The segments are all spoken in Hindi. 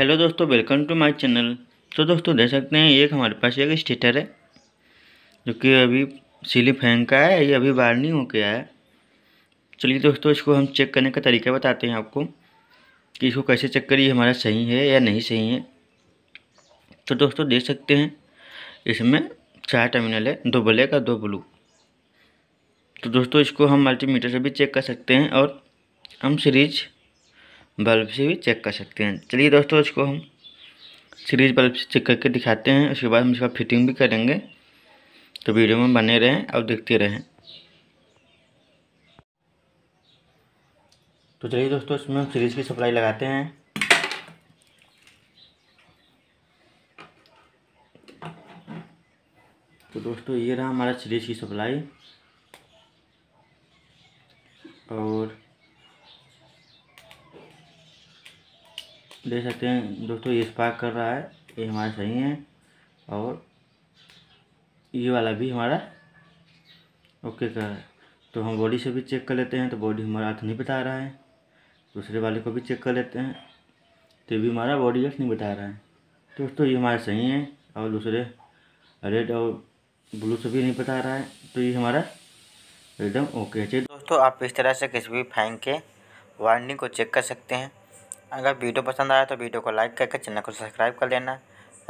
हेलो दोस्तों वेलकम टू माय चैनल तो दोस्तों देख सकते हैं एक हमारे पास एक स्टेटर है जो कि अभी सीली फैंक का है ये अभी बाहर नहीं हो के है चलिए दोस्तों इसको हम चेक करने का तरीका बताते हैं आपको कि इसको कैसे चेक करिए हमारा सही है या नहीं सही है तो दोस्तों देख सकते हैं इसमें चार टर्मिनल है दो ब्लैक और दो ब्लू तो दोस्तों इसको हम मल्टीमीटर से भी चेक कर सकते हैं और हम सीरीज बल्ब से भी चेक कर सकते हैं चलिए दोस्तों इसको हम सीरीज बल्ब से चेक करके दिखाते हैं उसके बाद हम इसका फिटिंग भी करेंगे तो वीडियो में बने रहें और देखते रहें तो चलिए दोस्तों इसमें हम सीरीज की सप्लाई लगाते हैं तो दोस्तों ये रहा हमारा सीरीज की सप्लाई और दे सकते हैं दोस्तों ये स्पार्क कर रहा है ये हमारा सही है और ये वाला भी हमारा ओके कर रहा है तो हम बॉडी से भी चेक कर लेते हैं तो बॉडी हमारा अर्थ नहीं बता रहा है दूसरे वाले को भी चेक कर लेते हैं तो भी हमारा बॉडी अर्थ नहीं बता रहा है दोस्तों ये हमारा सही है और दूसरे रेड और ब्लू से भी नहीं बता रहा है तो ये हमारा एकदम ओके है दोस्तों आप इस तरह से किसी भी फैंक के वार्निंग को चेक कर सकते हैं अगर वीडियो पसंद आया तो वीडियो को लाइक करके चैनल को सब्सक्राइब कर लेना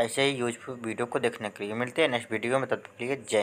ऐसे ही यूजफुल वीडियो को देखने के लिए मिलते हैं नेक्स्ट वीडियो में तब तक के लिए जय